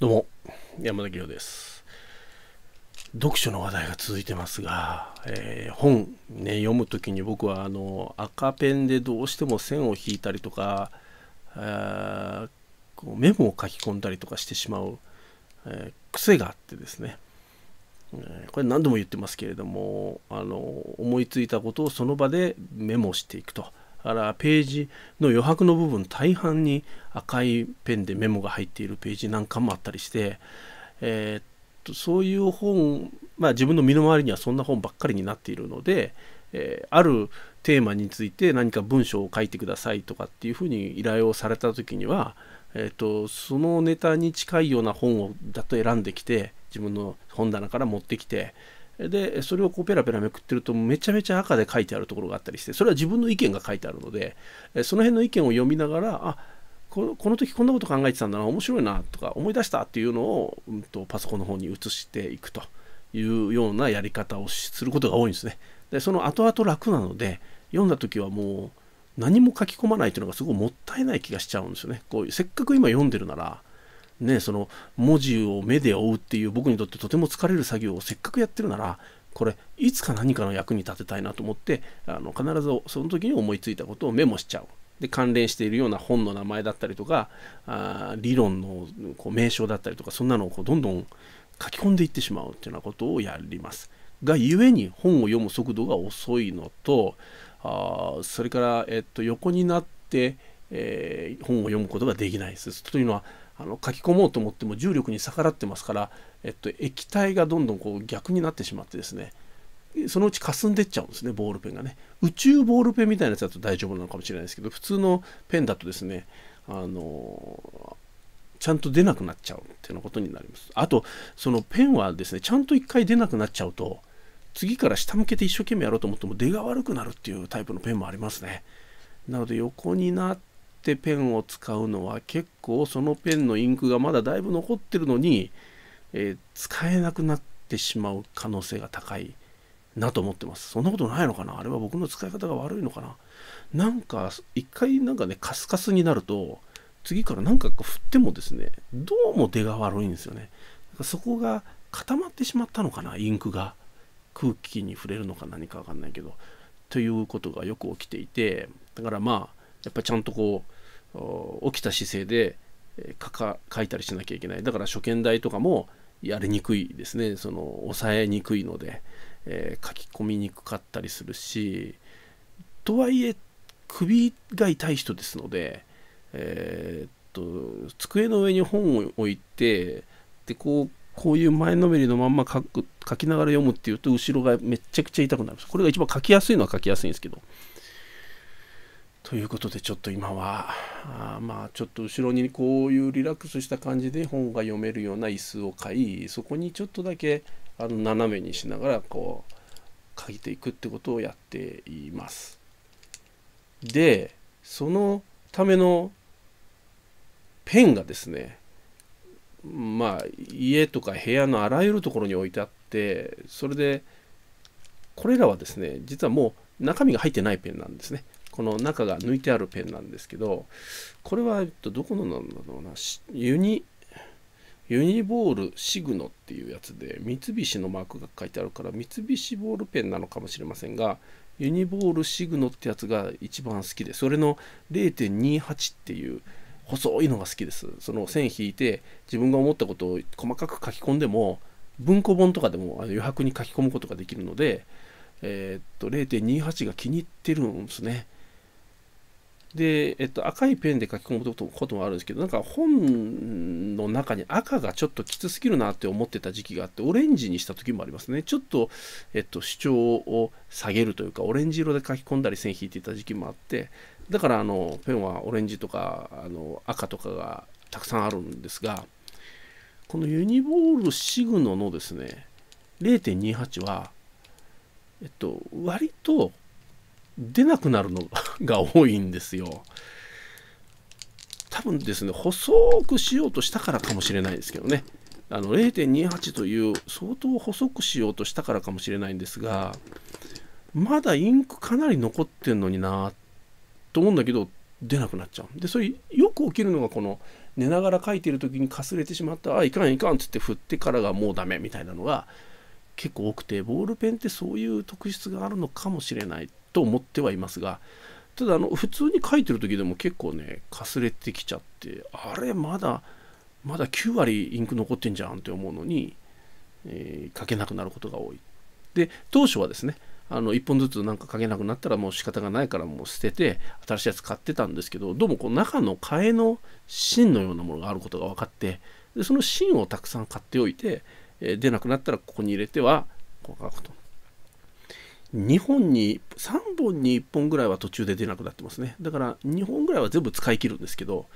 どうも、山田清です。読書の話題が続いてますが、えー、本、ね、読むときに僕はあの赤ペンでどうしても線を引いたりとか、あこうメモを書き込んだりとかしてしまう、えー、癖があってですね、えー、これ何度も言ってますけれどもあの思いついたことをその場でメモしていくとからページの余白の部分大半に赤いペンでメモが入っているページなんかもあったりして、えー、っとそういう本、まあ、自分の身の回りにはそんな本ばっかりになっているので、えー、あるテーマについて何か文章を書いてくださいとかっていうふうに依頼をされた時には、えーとそのネタに近いような本をだと選んできて自分の本棚から持ってきて、でそれをこうペラペラめくってるとめちゃめちゃ赤で書いてあるところがあったりしてそれは自分の意見が書いてあるのでその辺の意見を読みながらあこの時こんなこと考えてたんだな面白いなとか思い出したっていうのを、うんと、とパソコンの方に移していくというようなやり方をすることが多いんですね。でその後々楽なので読んだ時はもう何も書き込まないというのがすごいもったいない気がしちゃうんですよね。こうせっかく今読んでるならね、その文字を目で追うっていう僕にとってとても疲れる作業をせっかくやってるならこれいつか何かの役に立てたいなと思ってあの必ずその時に思いついたことをメモしちゃう。で関連しているような本の名前だったりとかあ理論のこう名称だったりとかそんなのをこうどんどん書き込んでいってしまうっていうようなことをやります。が故に本を読む速度が遅いのとあそれから、えっと、横になって、えー、本を読むことができないです。というのはあの書き込もうと思っても重力に逆らってますから、えっと、液体がどんどんこう逆になってしまってですねそのうち霞んでっちゃうんですねボールペンがね宇宙ボールペンみたいなやつだと大丈夫なのかもしれないですけど普通のペンだとですねあのちゃんと出なくなっちゃうっていうなことになりますあとそのペンはですねちゃんと1回出なくなっちゃうと次から下向けて一生懸命やろうと思っても出が悪くなるっていうタイプのペンもありますねなので横になってってペンを使うのは結構そのペンのインクがまだだいぶ残ってるのに、えー、使えなくなってしまう可能性が高いなと思ってます。そんなことないのかなあれは僕の使い方が悪いのかななんか一回なんかねカスカスになると次から何か振ってもですねどうも出が悪いんですよね。そこが固まってしまったのかなインクが空気に触れるのか何か分かんないけどということがよく起きていてだからまあやっぱちゃんとこう起きた姿勢で書か書いたりしなきゃいけないだから初見台とかもやりにくいですねその抑えにくいので、えー、書き込みにくかったりするしとはいえ首が痛い人ですので、えー、っと机の上に本を置いてでこうこういう前のめりのまんま書く書きながら読むっていうと後ろがめちゃくちゃ痛くなるこれが一番書きやすいのは書きやすいんですけどということでちょっと今はあまあちょっと後ろにこういうリラックスした感じで本が読めるような椅子を買いそこにちょっとだけあの斜めにしながらこう書いていくってことをやっています。でそのためのペンがですねまあ家とか部屋のあらゆるところに置いてあってそれでこれらはですね実はもう中身が入ってないペンなんですね。この中が抜いてあるペンなんですけどこれはどこのなんだろうなユニユニボールシグノっていうやつで三菱のマークが書いてあるから三菱ボールペンなのかもしれませんがユニボールシグノってやつが一番好きでそれの0.28っていう細いのが好きですその線引いて自分が思ったことを細かく書き込んでも文庫本とかでも余白に書き込むことができるので、えー、っと0.28が気に入ってるんですね。で、えっと、赤いペンで書き込むこともあるんですけど、なんか本の中に赤がちょっときつすぎるなって思ってた時期があって、オレンジにした時もありますね。ちょっと、えっと、主張を下げるというか、オレンジ色で書き込んだり線引いていた時期もあって、だから、あの、ペンはオレンジとか、あの、赤とかがたくさんあるんですが、このユニボールシグノのですね、0.28は、えっと、割と出なくなるの が多いんですよ。多分ですね、細くしようとしたからかもしれないですけどね。あの0.28という相当細くしようとしたからかもしれないんですが、まだインクかなり残ってんのになと思うんだけど、出なくなっちゃう。で、それよく起きるのがこの寝ながら書いてる時にかすれてしまった、あ、いかんいかんっつって振ってからがもうダメみたいなのが結構多くて、ボールペンってそういう特質があるのかもしれないと思ってはいますがただあの普通に書いてる時でも結構ねかすれてきちゃってあれまだまだ9割インク残ってんじゃんって思うのに、えー、書けなくなることが多いで当初はですねあの1本ずつなんか書けなくなったらもう仕方がないからもう捨てて新しいやつ買ってたんですけどどうもこう中の替えの芯のようなものがあることが分かってでその芯をたくさん買っておいて、えー、出なくなったらここに入れてはこう書くと。2本に3本に1本ぐらいは途中で出なくなってますねだから2本ぐらいは全部使い切るんですけど、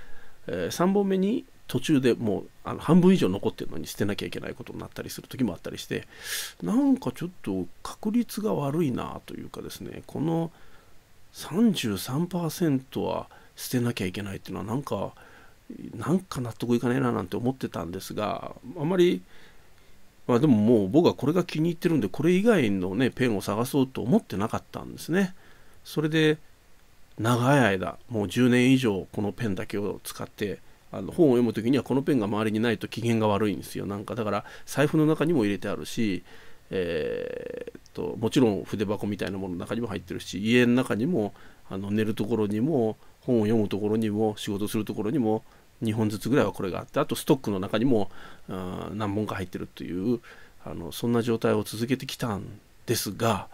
えー、3本目に途中でもうあの半分以上残ってるのに捨てなきゃいけないことになったりする時もあったりしてなんかちょっと確率が悪いなというかですねこの33%は捨てなきゃいけないっていうのはなんかなんか納得いかないななんて思ってたんですがあまりまあ、でももう僕はこれが気に入ってるんでこれ以外のねペンを探そうと思ってなかったんですねそれで長い間もう10年以上このペンだけを使ってあの本を読む時にはこのペンが周りにないと機嫌が悪いんですよなんかだから財布の中にも入れてあるしえー、っともちろん筆箱みたいなものの中にも入ってるし家の中にもあの寝るところにも本を読むところにも仕事するところにも2本ずつぐらいはこれがあってあとストックの中にも何本か入ってるというあのそんな状態を続けてきたんですが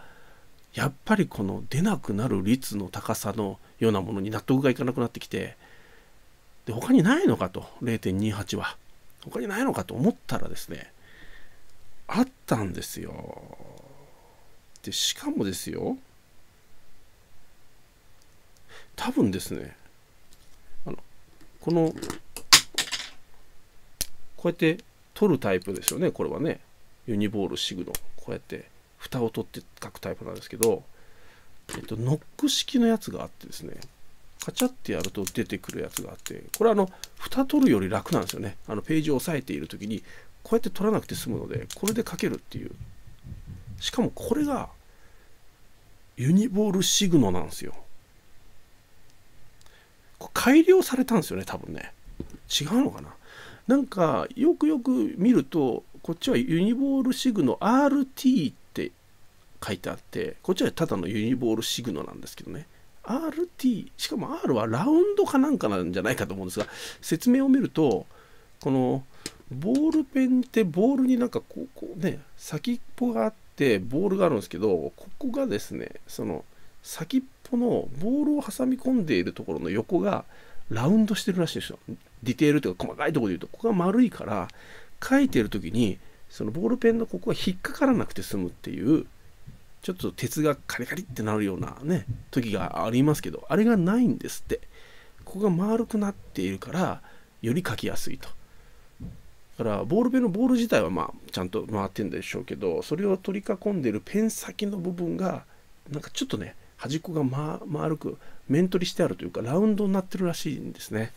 やっぱりこの出なくなる率の高さのようなものに納得がいかなくなってきてで他にないのかと0.28は他にないのかと思ったらですねあったんですよでしかもですよ多分ですねこの、こうやって取るタイプですよね、これはね。ユニボールシグの。こうやって、蓋を取って書くタイプなんですけど、えっと、ノック式のやつがあってですね、カチャってやると出てくるやつがあって、これはあの、蓋取るより楽なんですよね。あの、ページを押さえている時に、こうやって取らなくて済むので、これで書けるっていう。しかもこれが、ユニボールシグノなんですよ。改良されたんですよね多分ね違うのかななんかよくよく見るとこっちはユニボールシグノ RT って書いてあってこっちはただのユニボールシグノなんですけどね RT しかも R はラウンドかなんかなんじゃないかと思うんですが説明を見るとこのボールペンってボールになんかこうこうね先っぽがあってボールがあるんですけどここがですねその先っぽのボールを挟み込んでいるところの横がラウンドしてるらしいんですよ。ディテールというか細かいところで言うと、ここが丸いから、書いてる時に、そのボールペンのここが引っかからなくて済むっていう、ちょっと鉄がカリカリってなるようなね、時がありますけど、あれがないんですって。ここが丸くなっているから、より書きやすいと。だからボールペンのボール自体はまあちゃんと回ってるんでしょうけどそれを取り囲んでるペン先の部分がなんかちょっとね端っこが、ま、丸く面取りしてあるというかラウンドになってるらしいんですね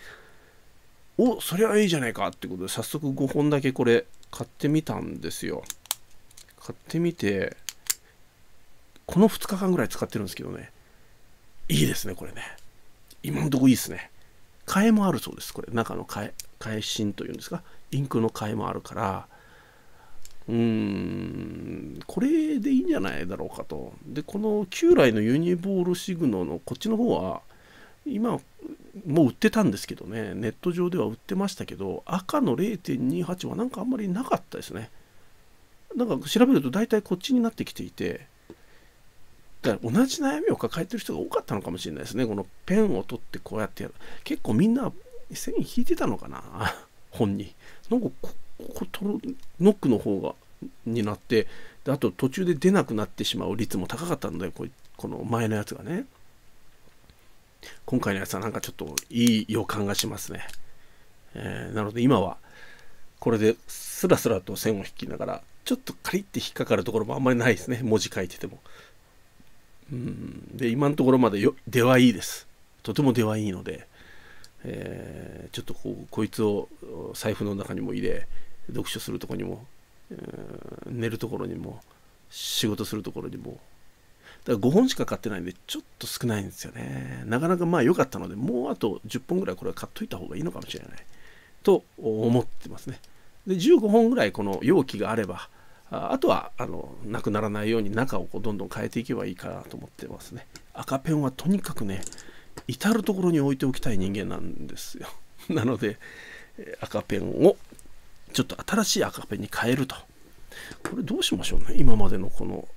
おそりゃいいじゃないかってことで早速5本だけこれ買ってみたんですよ買ってみてこの2日間ぐらい使ってるんですけどねいいですねこれね今んとこいいですね替えもあるそうですこれ中の替え替え芯というんですかインクの替えもあるからうーんこれでいいんじゃないだろうかと。で、この旧来のユニボールシグノのこっちの方は、今、もう売ってたんですけどね、ネット上では売ってましたけど、赤の0.28はなんかあんまりなかったですね。なんか調べると大体こっちになってきていて、だから同じ悩みを抱えてる人が多かったのかもしれないですね。このペンを取ってこうやってやる。結構みんな線引いてたのかな、本に。なんかここトロノックの方がになってであと途中で出なくなってしまう率も高かったんだよここの前のやつがね今回のやつはなんかちょっといい予感がしますね、えー、なので今はこれでスラスラと線を引きながらちょっとカリッて引っかかるところもあんまりないですね文字書いててもうんで今のところまでよ出はいいですとても出はいいので、えー、ちょっとこうこいつを財布の中にも入れ読書するとこにも、えー、寝るところにも仕事するところにもだから5本しか買ってないんでちょっと少ないんですよねなかなかまあ良かったのでもうあと10本ぐらいこれは買っといた方がいいのかもしれないと思ってますねで15本ぐらいこの容器があればあとはあのなくならないように中をこうどんどん変えていけばいいかなと思ってますね赤ペンはとにかくね至る所に置いておきたい人間なんですよ なので赤ペンをちょっと新しい赤ペンに変えると。これどうしましょうね。今までのこの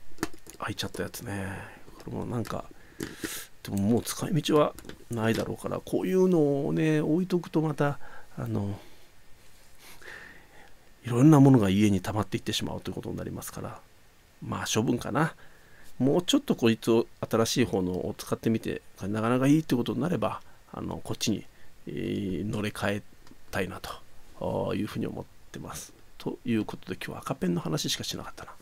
開いちゃったやつね。これもなんか、でももう使い道はないだろうから、こういうのをね、置いとくとまた、あの、いろんなものが家に溜まっていってしまうということになりますから、まあ処分かな。もうちょっとこいつを新しい方のを使ってみて、なかなかいいってことになれば、あのこっちに、えー、乗り換えたいなというふうに思ってってます。ということで今日は赤ペンの話しかしなかったな。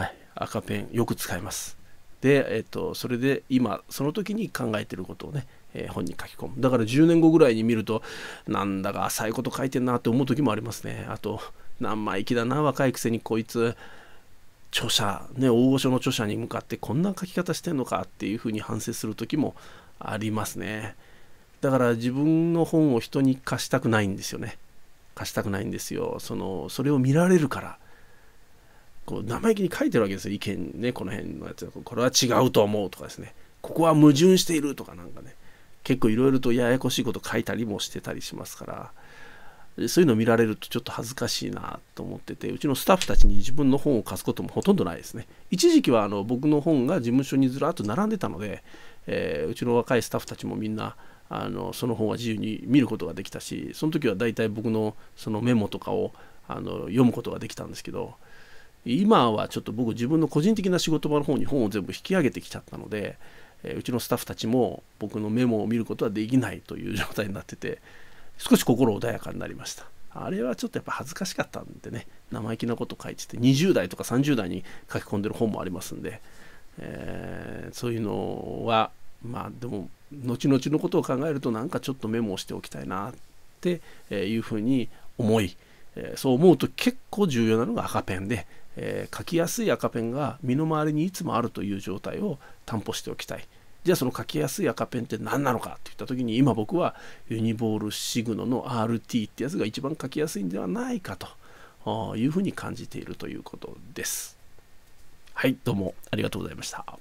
はい、赤ペンよく使います。で、えっと、それで今その時に考えてることをね、えー、本に書き込むだから10年後ぐらいに見るとなんだか浅いこと書いてんなって思う時もありますねあと生行きだな若いくせにこいつ著者ね大御所の著者に向かってこんな書き方してんのかっていうふうに反省する時もありますねだから自分の本を人に貸したくないんですよね貸したくないんですよそのそれを見られるからこう生意気に書いてるわけですよ意見ねこの辺のやつこれは違うと思うとかですねここは矛盾しているとかなんかね結構いろいろとややこしいこと書いたりもしてたりしますからそういうの見られるとちょっと恥ずかしいなと思っててうちのスタッフたちに自分の本を貸すこともほとんどないですね一時期はあの僕の本が事務所にずらっと並んでたので、えー、うちの若いスタッフたちもみんなあのその本は自由に見ることができたしその時は大体僕のそのメモとかをあの読むことができたんですけど今はちょっと僕自分の個人的な仕事場の方に本を全部引き上げてきちゃったので、えうちのスタッフたちも僕のメモを見ることはできないという状態になってて少し心穏やかになりました。あれはちょっとやっぱ恥ずかしかったんでね、生意気なこと書いてて、20代とか30代に書き込んでる本もありますんで、えー、そういうのは、まあでも後々のことを考えるとなんかちょっとメモをしておきたいなっていうふうに思い、えそう思うと結構重要なのが赤ペンで、え書きやすい赤ペンが身の回りにいつもあるという状態を担保しておきたい。じゃあその書きやすい赤ペンって何なのかっていった時に今僕はユニボールシグノの RT ってやつが一番書きやすいんではないかというふうに感じているということです。はい、どうもありがとうございました。